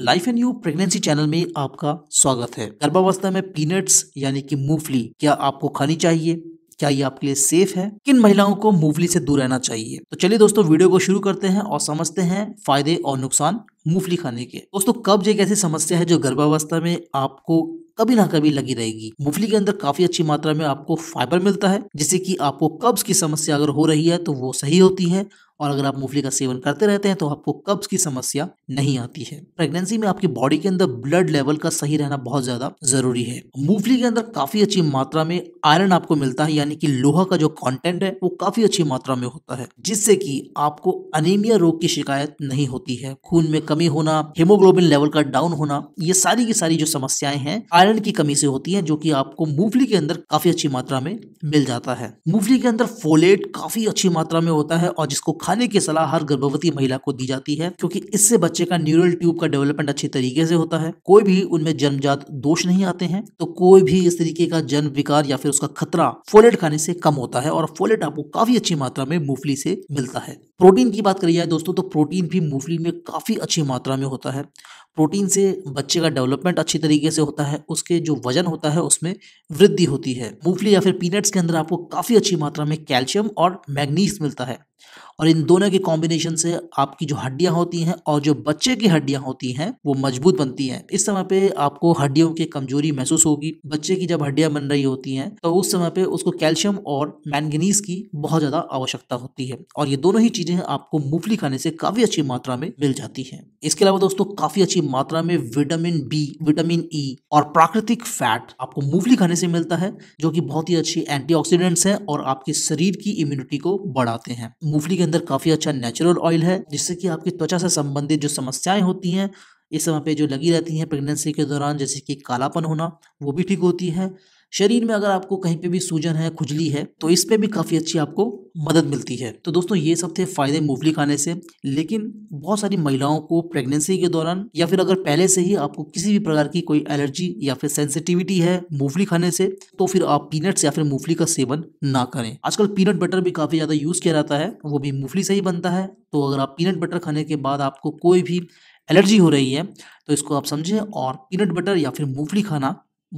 life and you pregnancy channel में आपका स्वागत है गर्भावस्था में पीनट्स यानी कि मूंगफली क्या आपको खानी चाहिए क्या ये आपके लिए सेफ है किन महिलाओं को मूंगफली से दूर रहना चाहिए तो चलिए दोस्तों वीडियो को शुरू करते हैं और समझते हैं फायदे और नुकसान मूंगफली खाने के दोस्तों कब्ज एक ऐसी समस्या है जो गर्भावस्था में आपको कभी ना कभी लगी रहेगी मूंगफली के अंदर काफी अच्छी मात्रा में आपको फाइबर मिलता है जिससे कि आपको कब्ज की समस्या अगर हो रही है तो वो सही होती है और अगर आप मूंगफली का सेवन करते रहते हैं तो आपको कब्ज की समस्या नहीं आती है प्रेगनेंसी में आपकी बॉडी के अंदर ब्लड लेवल का सही रहना बहुत ज्यादा जरूरी है मूंगफली के अंदर काफी अच्छी मात्रा में आयरन आपको मिलता है यानी कि लोहा का जो कॉन्टेंट है वो काफी अच्छी मात्रा में होता है जिससे की आपको अनिमिया रोग की शिकायत नहीं होती है खून में कमी होना हेमोग्लोबिन लेवल का डाउन होना ये सारी की सारी जो समस्याएं हैं आयरन की कमी से होती है जो की आपको मूंगफली के अंदर काफी अच्छी मात्रा में मिल जाता है मूंगफली के अंदर फोलेट काफी अच्छी मात्रा में होता है और जिसको खा खाने की सलाह हर गर्भवती महिला को दी जाती है क्योंकि इससे बच्चे का न्यूरल ट्यूब का डेवलपमेंट अच्छे तरीके से होता है कोई भी उनमें जन्मजात दोष नहीं आते हैं तो कोई भी इस तरीके का जन्म विकार या फिर उसका खतरा फोलेट खाने से कम होता है और फोलेट आपको काफी अच्छी मात्रा में मूफली से मिलता है प्रोटीन की बात करी जाए दोस्तों तो प्रोटीन भी मूंगफली में काफ़ी अच्छी मात्रा में होता है प्रोटीन से बच्चे का डेवलपमेंट अच्छी तरीके से होता है उसके जो वजन होता है उसमें वृद्धि होती है मूंगफली या फिर पीनट्स के अंदर आपको काफ़ी अच्छी मात्रा में कैल्शियम और मैग्नीस मिलता है और इन दोनों के कॉम्बिनेशन से आपकी जो हड्डियां होती हैं और जो बच्चे की हड्डियाँ होती हैं वो मजबूत बनती हैं इस समय पर आपको हड्डियों की कमजोरी महसूस होगी बच्चे की जब हड्डियाँ बन रही होती हैं तो उस समय पर उसको कैल्शियम और मैंगनीस की बहुत ज़्यादा आवश्यकता होती है और ये दोनों ही चीज़ें चीजें है आपको मूंगफली खाने से काफ़ी अच्छी मात्रा में मिल जाती है इसके अलावा दोस्तों काफ़ी अच्छी मात्रा में vitamin B vitamin E e और प्राकृतिक फैट आपको मूंगफली खाने से मिलता है जो कि बहुत ही अच्छी एंटीऑक्सीडेंट्स है और आपके शरीर की इम्यूनिटी को बढ़ाते हैं मूंगफली के अंदर काफ़ी अच्छा नेचुरल ऑयल है जिससे कि आपकी त्वचा से संबंधित जो समस्याएं होती हैं इस समय पे जो लगी रहती हैं प्रेगनेंसी के दौरान जैसे कि कालापन होना वो भी ठीक होती है शरीर में अगर आपको कहीं पे भी सूजन है खुजली है तो इस पर भी काफ़ी अच्छी आपको मदद मिलती है तो दोस्तों ये सब थे फायदे मूंगफली खाने से लेकिन बहुत सारी महिलाओं को प्रेगनेंसी के दौरान या फिर अगर पहले से ही आपको किसी भी प्रकार की कोई एलर्जी या फिर सेंसिटिविटी है मूंगफली खाने से तो फिर आप पीनट्स या फिर मूंगफली का सेवन ना करें आजकल पीनट बटर भी काफ़ी ज़्यादा यूज़ किया जाता है वो भी मूंगफली से ही बनता है तो अगर आप पीनट बटर खाने के बाद आपको कोई भी एलर्जी हो रही है तो इसको आप समझें और पीनट बटर या फिर मूंगफली खाना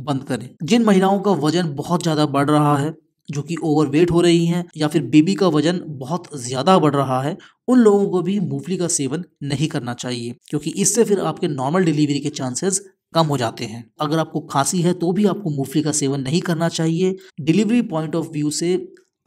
बंद करें जिन महिलाओं का वजन बहुत ज़्यादा बढ़ रहा है जो कि ओवरवेट हो रही हैं या फिर बेबी का वजन बहुत ज़्यादा बढ़ रहा है उन लोगों को भी मूंगफली का सेवन नहीं करना चाहिए क्योंकि इससे फिर आपके नॉर्मल डिलीवरी के चांसेस कम हो जाते हैं अगर आपको खांसी है तो भी आपको मूंगफली का सेवन नहीं करना चाहिए डिलीवरी पॉइंट ऑफ व्यू से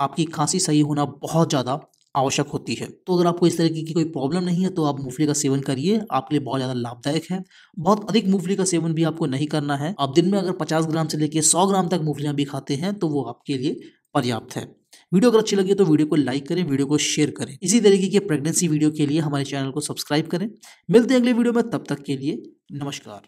आपकी खांसी सही होना बहुत ज़्यादा आवश्यक होती है तो अगर आपको इस तरीके की कोई प्रॉब्लम नहीं है तो आप मूंगफली का सेवन करिए आपके लिए बहुत ज़्यादा लाभदायक है बहुत अधिक मूंगफली का सेवन भी आपको नहीं करना है आप दिन में अगर पचास ग्राम से लेकर सौ ग्राम तक मूंगफलियां भी खाते हैं तो वो आपके लिए पर्याप्त है वीडियो अगर अच्छी लगी तो वीडियो को लाइक करें वीडियो को शेयर करें इसी तरीके की प्रेगनेंसी वीडियो के लिए हमारे चैनल को सब्सक्राइब करें मिलते हैं अगले वीडियो में तब तक के लिए नमस्कार